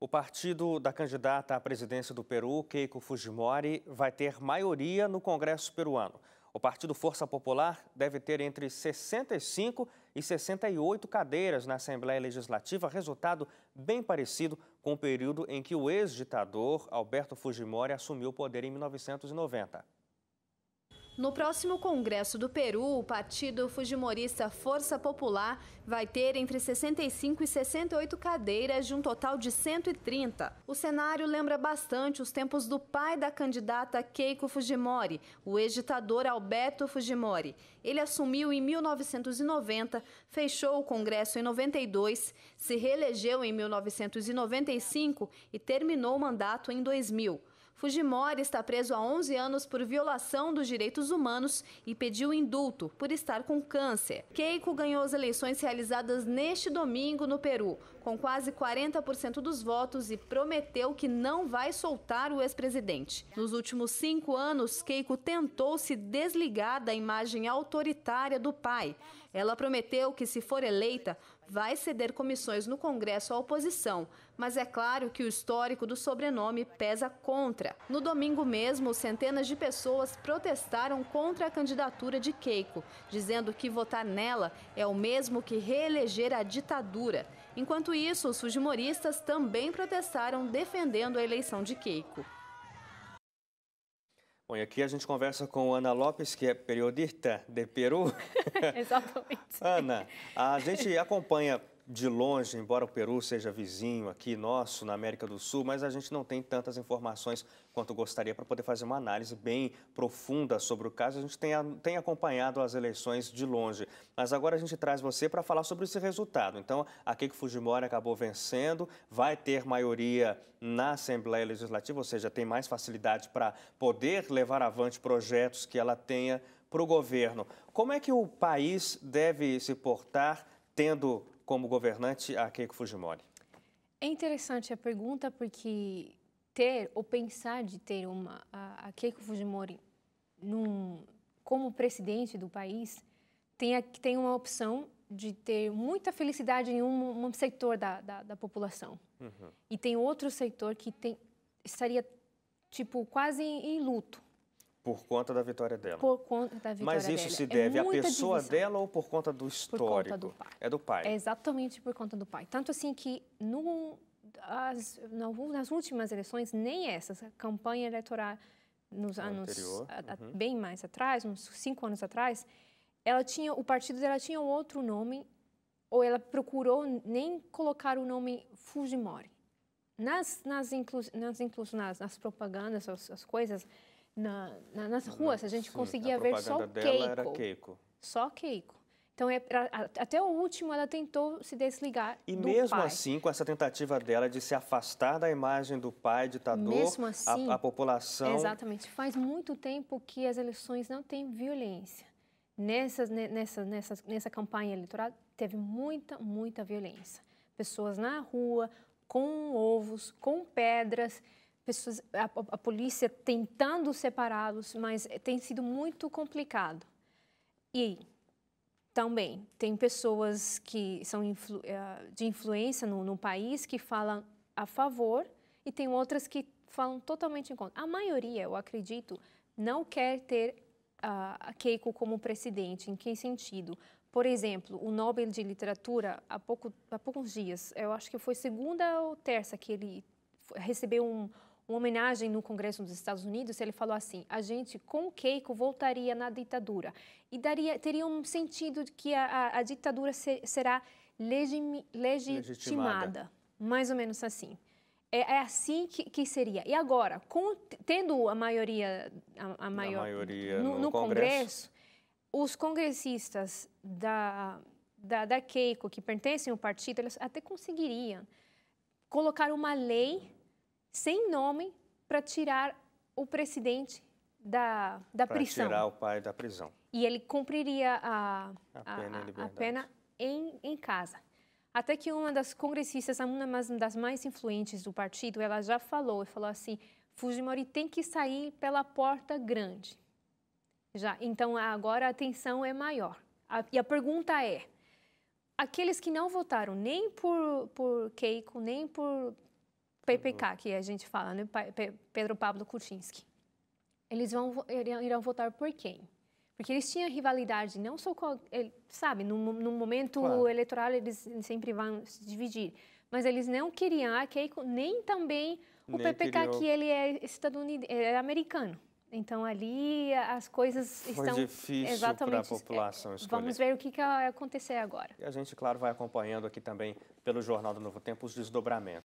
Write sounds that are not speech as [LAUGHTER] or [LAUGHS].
O partido da candidata à presidência do Peru, Keiko Fujimori, vai ter maioria no Congresso peruano. O partido Força Popular deve ter entre 65 e 68 cadeiras na Assembleia Legislativa, resultado bem parecido com o período em que o ex-ditador Alberto Fujimori assumiu o poder em 1990. No próximo Congresso do Peru, o partido fujimorista Força Popular vai ter entre 65 e 68 cadeiras de um total de 130. O cenário lembra bastante os tempos do pai da candidata Keiko Fujimori, o editador Alberto Fujimori. Ele assumiu em 1990, fechou o Congresso em 92, se reelegeu em 1995 e terminou o mandato em 2000. Fujimori está preso há 11 anos por violação dos direitos humanos e pediu indulto por estar com câncer. Keiko ganhou as eleições realizadas neste domingo no Peru, com quase 40% dos votos e prometeu que não vai soltar o ex-presidente. Nos últimos cinco anos, Keiko tentou se desligar da imagem autoritária do pai, ela prometeu que, se for eleita, vai ceder comissões no Congresso à oposição, mas é claro que o histórico do sobrenome pesa contra. No domingo mesmo, centenas de pessoas protestaram contra a candidatura de Keiko, dizendo que votar nela é o mesmo que reeleger a ditadura. Enquanto isso, os fujimoristas também protestaram defendendo a eleição de Keiko. Bom, e aqui a gente conversa com Ana Lopes, que é periodista de Peru. [LAUGHS] Exatamente. Ana, a gente acompanha de longe, embora o Peru seja vizinho aqui nosso na América do Sul, mas a gente não tem tantas informações quanto gostaria para poder fazer uma análise bem profunda sobre o caso. A gente tem, tem acompanhado as eleições de longe, mas agora a gente traz você para falar sobre esse resultado. Então, aqui que Fujimori acabou vencendo, vai ter maioria na Assembleia Legislativa, ou seja, tem mais facilidade para poder levar avante projetos que ela tenha para o governo. Como é que o país deve se portar tendo como governante a Keiko Fujimori? É interessante a pergunta porque ter ou pensar de ter uma a Keiko Fujimori num, como presidente do país tem a, tem uma opção de ter muita felicidade em um, um setor da, da, da população uhum. e tem outro setor que tem estaria tipo quase em, em luto por conta da vitória dela. Por conta da vitória Mas isso dela. se é deve é à pessoa divisão. dela ou por conta do histórico? Por conta do pai. É do pai. É exatamente por conta do pai. Tanto assim que no, as, nas últimas eleições, nem essas, a campanha eleitoral nos anos uhum. bem mais atrás, uns cinco anos atrás, ela tinha o partido dela tinha um outro nome ou ela procurou nem colocar o nome Fujimori. Nas nas inclu nas, inclus, nas, nas propagandas, as, as coisas, na, na, nas ruas, a gente conseguia a ver só Keiko. Keiko. Só Keiko. Então, é até o último, ela tentou se desligar e do pai. E mesmo assim, com essa tentativa dela de se afastar da imagem do pai ditador, mesmo assim, a, a população... Exatamente. Faz muito tempo que as eleições não têm violência. nessa nessa, nessa, nessa campanha eleitoral, teve muita, muita violência. Pessoas na rua, com ovos, com pedras pessoas, a, a polícia tentando separá-los, mas tem sido muito complicado. E também tem pessoas que são influ, eh, de influência no, no país que falam a favor e tem outras que falam totalmente em contra. A maioria, eu acredito, não quer ter uh, a Keiko como presidente. Em que sentido? Por exemplo, o Nobel de Literatura, há, pouco, há poucos dias, eu acho que foi segunda ou terça que ele recebeu um, uma homenagem no Congresso dos Estados Unidos, ele falou assim: a gente com Keiko voltaria na ditadura e daria, teria um sentido de que a, a, a ditadura se, será legimi, legitimada. legitimada, mais ou menos assim. É, é assim que, que, seria. E agora, com, tendo a maioria, a, a maior, maioria no, no, no Congresso, Congresso, os congressistas da, da, da Keiko que pertencem ao partido, eles até conseguiriam colocar uma lei sem nome para tirar o presidente da, da prisão. Para tirar o pai da prisão. E ele cumpriria a, a, pena, a, a pena em, em casa. Até que uma das congressistas, uma das mais influentes do partido, ela já falou, falou assim, Fujimori tem que sair pela porta grande. Já, então agora a tensão é maior. A, e a pergunta é: aqueles que não votaram nem por, por Keiko, nem por PPK, uhum. que a gente fala, né? Pedro Pablo Kuczynski. Eles vão, irão votar por quem? Porque eles tinham rivalidade, não só com. Sabe, no, no momento claro. eleitoral eles sempre vão se dividir. Mas eles não queriam a ah, Keiko, nem também o nem PPK, queriam... que ele é estadunidense, é americano. Então ali as coisas Foi estão difícil para a é, população escolher. Vamos ver o que, que vai acontecer agora. E a gente, claro, vai acompanhando aqui também pelo Jornal do Novo Tempo os desdobramentos.